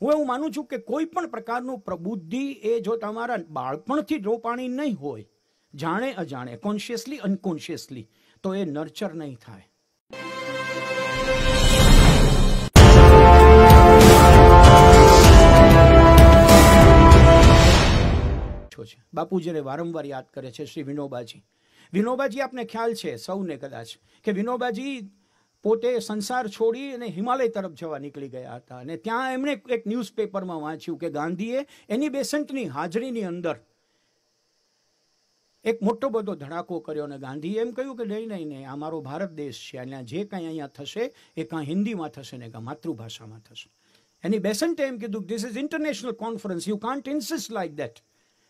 હું એવું માનું છું કે કોઈ પણ પ્રકારનું પ્રબુદ્ધિ એ જો તમારા બાળપણથી રોપાણી નહીં હોય જાણે અજાણે કોન્શિયસલી અનકોન્શિયસલી તો એ નર્ચર નહીં થાય બાપુ જ્યારે વારંવાર યાદ કરે છે શ્રી વિનોબાજી વિનોબાજી આપને ખ્યાલ છે સૌને કદાચ કે વિનોબાજી પોતે સંસાર છોડી અને હિમાલય તરફ જવા નીકળી ગયા હતા અને ત્યાં એમણે એક ન્યૂઝપેપરમાં વાંચ્યું કે ગાંધીએ એની બેસન્ટની હાજરીની અંદર એક મોટો બધો ધડાકો કર્યો અને ગાંધીએ એમ કહ્યું કે નહીં નહીં નહીં આ મારો ભારત દેશ છે અને જે કાંઈ અહીંયા થશે એ કાં હિન્દીમાં થશે ને કાં માતૃભાષામાં થશે એની બેસન્ટે એમ કીધું this is international conference you can't insist like that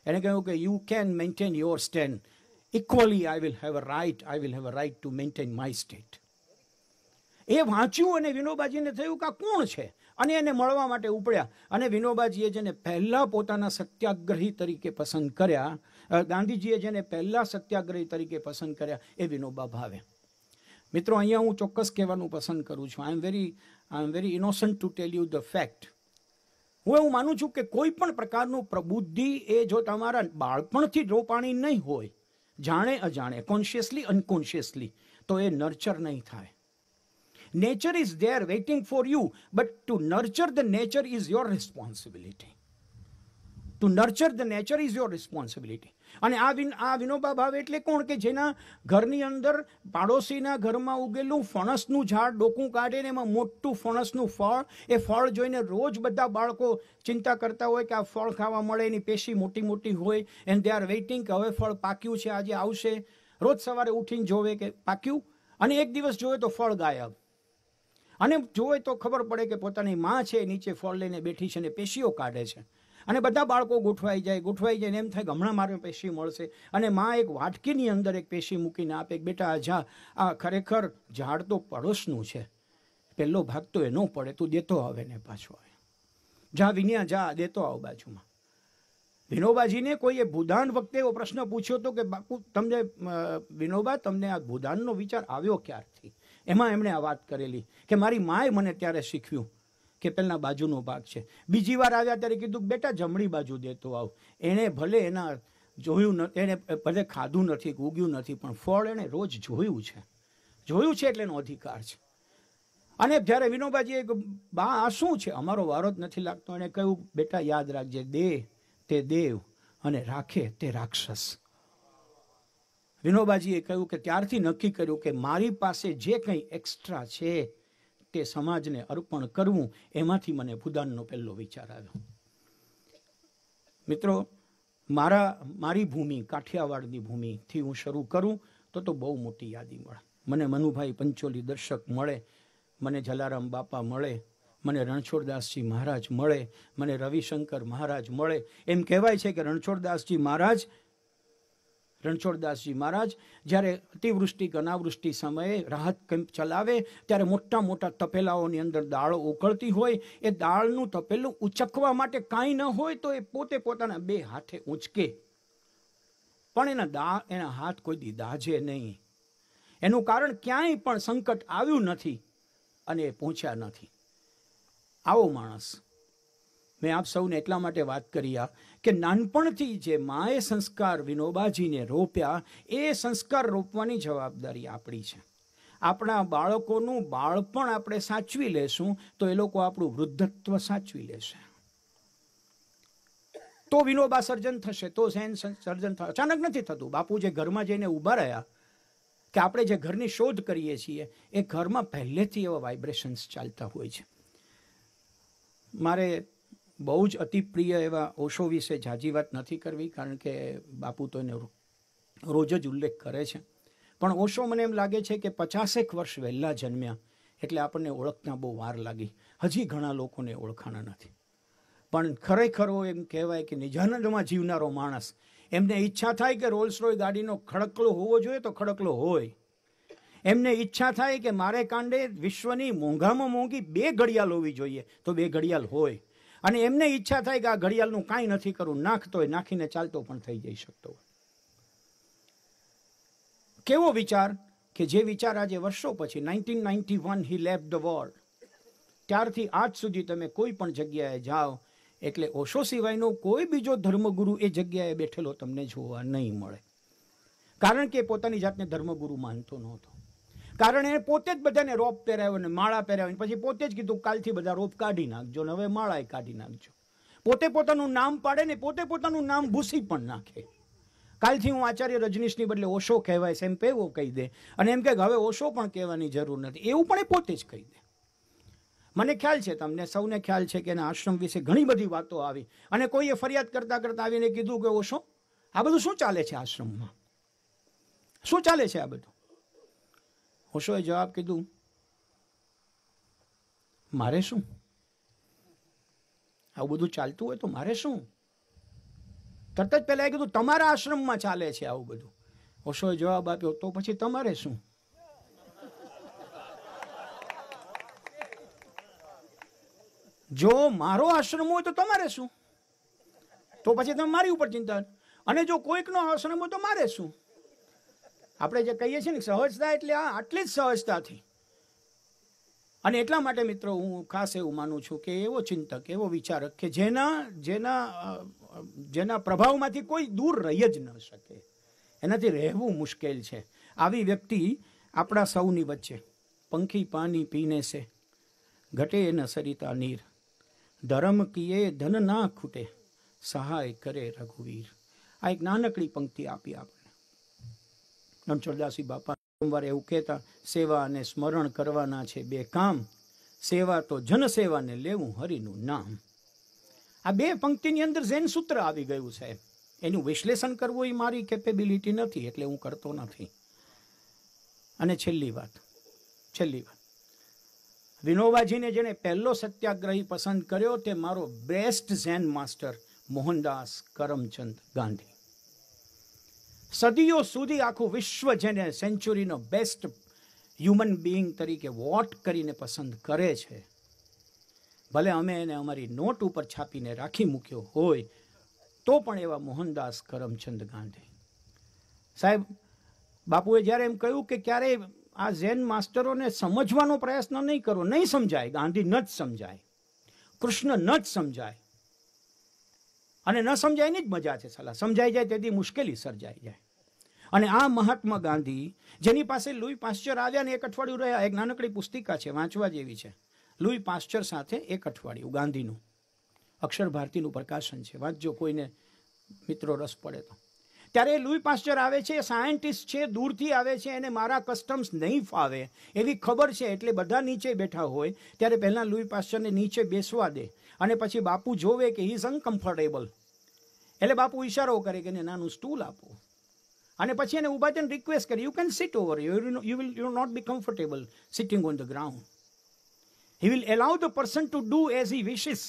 એણે કહ્યું કે you can maintain your stand equally I will have a right I will have a right to maintain my state એ વાંચ્યું અને વિનોબાજીને થયું કે કોણ છે અને એને મળવા માટે ઉપડ્યા અને વિનોબાજીએ જેને પહેલાં પોતાના સત્યાગ્રહી તરીકે પસંદ કર્યા ગાંધીજીએ જેને પહેલાં સત્યાગ્રહી તરીકે પસંદ કર્યા એ વિનોબા ભાવે મિત્રો અહીંયા હું ચોક્કસ કહેવાનું પસંદ કરું છું I am very I am very innocent to tell you the fact હું એવું માનું છું કે કોઈ પણ પ્રકારનું પ્રબુદ્ધિ એ જો તમારા બાળપણથી રોપાણી નહીં હોય જાણે અજાણે કોન્શિયસલી અનકોન્શિયસલી તો એ નર્ચર નહીં થાય nature is there waiting for you but to nurture the nature is your responsibility to nurture the nature is your responsibility અને આ વિન આ વિનોબા ભાવે એટલે કોણ કે જેના ઘરની અંદર પાડોશીના ઘરમાં ઉગેલું ફણસનું ઝાડ ડોકું કાઢે એમાં મોટું ફણસનું ફળ એ ફળ જોઈને રોજ બધા બાળકો ચિંતા કરતા હોય કે આ ફળ ખાવા મળે એની પેશી મોટી મોટી હોય એન્ડ દે આર વેઇટિંગ કે હવે ફળ પાક્યું છે આજે આવશે રોજ સવારે ઉઠીને જોવે કે પાક્યું અને એક દિવસ જોવે તો ફળ ગાયબ અને જોવે તો ખબર પડે કે પોતાની માં છે નીચે ફોલ લઈને બેઠી છે અને પેશીઓ કાઢે છે અને બધા બાળકો ગોઠવાઈ જાય ગોઠવાઈ જાય ને એમ થાય કે હમણાં મારે પેશી મળશે અને માં એક વાટકીની અંદર એક પેશી મૂકીને આપે બેટા આ જા આ ખરેખર ઝાડ તો પડોશનું છે પહેલો ભાગ તો એનો પડે તું દેતો આવે ને પાછો આવે જા વિન્યા જા દેતો આવ બાજુમાં વિનોબાજીને કોઈએ ભૂદાન વખતે એવો પ્રશ્ન પૂછ્યો હતો કે બાપુ તમને વિનોબા તમને આ ભૂદાનનો વિચાર આવ્યો ક્યારથી એમાં એમણે આ વાત કરેલી કે મારી માએ મને ત્યારે શીખવ્યું કે પહેલાં બાજુનો ભાગ છે બીજી વાર આવ્યા ત્યારે કીધું બેટા જમણી બાજુ દેતો આવ એણે ભલે એના જોયું ન એણે ભલે ખાધું નથી ઉગ્યું નથી પણ ફળ એણે રોજ જોયું છે જોયું છે એટલે એનો અધિકાર છે અને જ્યારે વિનોબાજીએ બા આ શું છે અમારો વારો જ નથી લાગતો એણે કહ્યું બેટા યાદ રાખજે દે તે દેવ અને રાખે તે રાક્ષસ વિનોબાજીએ કહ્યું કે ત્યારથી નક્કી કર્યું કે મારી પાસે જે કંઈ એક્સ્ટ્રા છે તે સમાજને અર્પણ કરવું એમાંથી મને ભૂદાનનો પહેલો વિચાર આવ્યો મિત્રો મારા મારી ભૂમિ કાઠિયાવાડની ભૂમિથી હું શરૂ કરું તો તો બહુ મોટી યાદી મળે મને મનુભાઈ પંચોલી દર્શક મળે મને જલારામ બાપા મળે મને રણછોડદાસજી મહારાજ મળે મને રવિશંકર મહારાજ મળે એમ કહેવાય છે કે રણછોડદાસજી મહારાજ રણછોડદાસજી મહારાજ જ્યારે અતિવૃષ્ટિ અનાવૃષ્ટિ સમયે રાહત કેમ્પ ચલાવે ત્યારે મોટા મોટા તપેલાઓની અંદર દાળો ઉકળતી હોય એ દાળનું તપેલું ઉચકવા માટે કાંઈ ન હોય તો એ પોતે પોતાના બે હાથે ઉંચકે પણ એના દા એના હાથ કોઈ દીધાજે નહીં એનું કારણ ક્યાંય પણ સંકટ આવ્યું નથી અને એ પહોંચ્યા નથી આવો માણસ મેં આપ સૌને એટલા માટે વાત કરી આ કે નાનપણથી જે માએ સંસ્કાર વિનોબાજીને રોપ્યા એ સંસ્કાર રોપવાની જવાબદારી આપણી છે આપણા બાળકોનું બાળપણ આપણે સાચવી લેશું તો એ લોકો આપણું વૃદ્ધત્વ સાચવી લેશે તો વિનોબા સર્જન થશે તો ઝેન સર્જન થશે અચાનક નથી થતું બાપુ જે ઘરમાં જઈને ઊભા રહ્યા કે આપણે જે ઘરની શોધ કરીએ છીએ એ ઘરમાં પહેલેથી એવા વાઇબ્રેશન્સ ચાલતા હોય છે મારે બહુ જ અતિપ્રિય એવા ઓશો વિશે ઝાઝી વાત નથી કરવી કારણ કે બાપુ તો એને રોજ જ ઉલ્લેખ કરે છે પણ ઓશો મને એમ લાગે છે કે પચાસેક વર્ષ વહેલા જન્મ્યા એટલે આપણને ઓળખતા બહુ વાર લાગી હજી ઘણા લોકોને ઓળખાણા નથી પણ ખરેખરો એમ કહેવાય કે નિજાનંદમાં જીવનારો માણસ એમને ઈચ્છા થાય કે રોલ્સ રોય ગાડીનો ખડકલો હોવો જોઈએ તો ખડકલો હોય એમને ઈચ્છા થાય કે મારે કાંડે વિશ્વની મોંઘામાં મોંઘી બે ઘડિયાળ હોવી જોઈએ તો બે ઘડિયાળ હોય અને એમને ઈચ્છા થાય કે આ ઘડિયાળનું કાંઈ નથી કરવું નાખતો હોય નાખીને ચાલતો પણ થઈ જઈ શકતો હોય કેવો વિચાર કે જે વિચાર આજે વર્ષો પછી nineteen ninety one he left the world ત્યારથી આજ સુધી તમે કોઈ પણ જગ્યાએ જાઓ એટલે ઓશો સિવાયનો કોઈ બીજો ધર્મગુરુ એ જગ્યાએ બેઠેલો તમને જોવા નહીં મળે કારણ કે પોતાની જાતને ધર્મગુરુ માનતો નહોતો કારણ એ પોતે જ બધાને રોપ પહેરાવ્યો ને માળા પહેરાવ્યો પછી પોતે જ કીધું કાલથી બધા રોપ કાઢી નાખજો ને હવે માળા કાઢી નાખજો પોતે પોતાનું નામ પાડે ને પોતે પોતાનું નામ ભૂસી પણ નાખે કાલથી હું આચાર્ય રજનીશની બદલે ઓશો કહેવાય છે એમ પેવો કહી દે અને એમ કે હવે ઓશો પણ કહેવાની જરૂર નથી એવું પણ એ પોતે જ કહી દે મને ખ્યાલ છે તમને સૌને ખ્યાલ છે કે એના આશ્રમ વિશે ઘણી બધી વાતો આવી અને કોઈએ ફરિયાદ કરતાં કરતાં આવીને કીધું કે ઓશો આ બધું શું ચાલે છે આશ્રમમાં શું ચાલે છે આ બધું ઓશોએ જવાબ કીધું મારે શું આવું બધું ચાલતું હોય તો મારે શું તરત જ પહેલાં એ કીધું તમારા આશ્રમમાં ચાલે છે આવું બધું ઓશોએ જવાબ આપ્યો તો પછી તમારે શું જો મારો આશ્રમ હોય તો તમારે શું તો પછી તમે મારી ઉપર ચિંતા અને જો કોઈકનો આશ્રમ હોય તો મારે શું આપણે જે કહીએ છીએ ને સહજતા એટલે આ આટલી જ સહજતાથી અને એટલા માટે મિત્રો હું ખાસ એવું માનું છું કે એવો ચિંતક એવો વિચારક કે જેના જેના જેના પ્રભાવમાંથી કોઈ દૂર રહી જ ન શકે એનાથી રહેવું મુશ્કેલ છે આવી વ્યક્તિ આપણા સૌની વચ્ચે પંખી પાણી પીને છે ઘટે ન સરિતા નીર ધર્મ કીએ ધન ના ખૂટે સહાય કરે રઘુવીર આ એક નાનકડી પંક્તિ આપી આપણે રણછોડદાસી બાપા વારંવાર એવું કહેતા સેવા અને સ્મરણ કરવાના છે બે કામ સેવા તો જનસેવાને લેવું હરિનું નામ આ બે પંક્તિની અંદર ઝેન સૂત્ર આવી ગયું છે એનું વિશ્લેષણ કરવું એ મારી કેપેબિલિટી નથી એટલે હું કરતો નથી અને છેલ્લી વાત છેલ્લી વાત વિનોબાજીને જેણે પહેલો સત્યાગ્રહી પસંદ કર્યો તે મારો best zen master Mohandas Karamchand Gandhi સદીઓ સુધી આખું વિશ્વ જેને સેન્ચુરીનો બેસ્ટ હ્યુમન બિઈંગ તરીકે વોટ કરીને પસંદ કરે છે ભલે અમે એને અમારી નોટ ઉપર છાપીને રાખી મૂક્યો હોય તો પણ એવા મોહનદાસ કરમચંદ ગાંધી સાહેબ બાપુએ જ્યારે એમ કહ્યું કે ક્યારેય આ ઝેન માસ્ટરોને સમજવાનો પ્રયત્ન નહીં કરો નહીં સમજાય ગાંધી ન જ સમજાય કૃષ્ણ ન જ સમજાય અને ન સમજાયની જ મજા છે સલાહ સમજાઈ જાય તેથી મુશ્કેલી સર્જાઈ જાય અને આ મહાત્મા ગાંધી જેની પાસે લુઈ પાસ્ચર આવ્યા ને એક અઠવાડિયું રહ્યા એક નાનકડી પુસ્તિકા છે વાંચવા જેવી છે લુઈ પાસ્ચર સાથે એક અઠવાડિયું ગાંધીનું અક્ષર ભારતીનું પ્રકાશન છે વાંચજો કોઈને મિત્રો રસ પડે તો ત્યારે લુઈ પાસ્ચર આવે છે સાયન્ટિસ્ટ છે દૂરથી આવે છે એને મારા કસ્ટમ્સ નહીં ફાવે એવી ખબર છે એટલે બધા નીચે બેઠા હોય ત્યારે પહેલાં લુઈ પાસ્ચરને નીચે બેસવા દે અને પછી બાપુ જોવે કે હી ઇઝ અનકમ્ફર્ટેબલ એટલે બાપુ ઈશારો કરે કે નાનું સ્ટૂલ આપો અને પછી એને ઉભા થઈને રિક્વેસ્ટ કરી you can sit over you you will you not be comfortable sitting on the ground he will allow the person to do as he wishes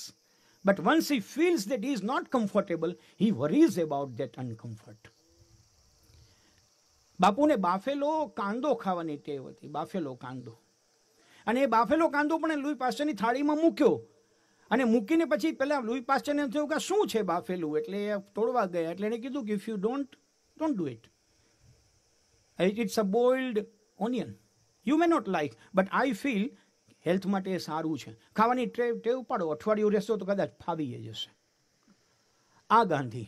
but once he feels that he is not comfortable he worries about that uncomfort બાપુને બાફેલો કાંદો ખાવાની ટેવ હતી બાફેલો કાંદો અને એ બાફેલો કાંદો પણ Louis પાસેની થાળીમાં મૂક્યો અને મૂકીને પછી પેલા લુઈ પાસ્ટરને એમ થયું કે શું છે બાફેલું એટલે એ તોડવા ગયા એટલે એણે કીધું કે if you don't don't do it it's a boiled onion you may not like but I feel health માટે સારું છે ખાવાની ટેવ ટેવ પાડો અઠવાડિયું રહેશો તો કદાચ ફાવી જશે આ ગાંધી